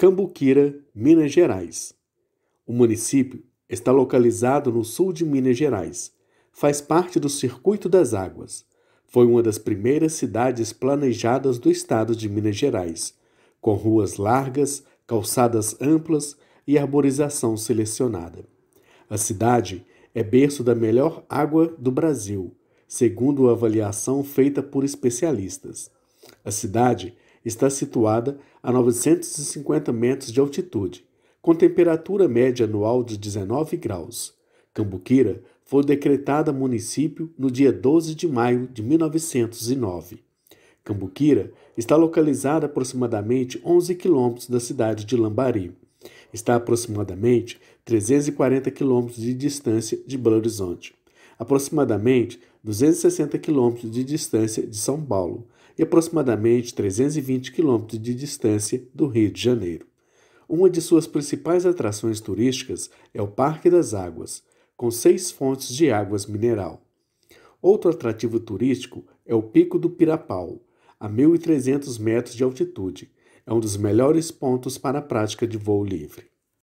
Cambuquira, Minas Gerais. O município está localizado no sul de Minas Gerais. Faz parte do Circuito das Águas. Foi uma das primeiras cidades planejadas do estado de Minas Gerais, com ruas largas, calçadas amplas e arborização selecionada. A cidade é berço da melhor água do Brasil, segundo a avaliação feita por especialistas. A cidade está situada a 950 metros de altitude, com temperatura média anual de 19 graus. Cambuquira foi decretada município no dia 12 de maio de 1909. Cambuquira está localizada a aproximadamente 11 quilômetros da cidade de Lambari. Está a aproximadamente 340 quilômetros de distância de Belo Horizonte, aproximadamente 260 quilômetros de distância de São Paulo e aproximadamente 320 quilômetros de distância do Rio de Janeiro. Uma de suas principais atrações turísticas é o Parque das Águas, com seis fontes de águas mineral. Outro atrativo turístico é o Pico do Pirapau, a 1.300 metros de altitude. É um dos melhores pontos para a prática de voo livre.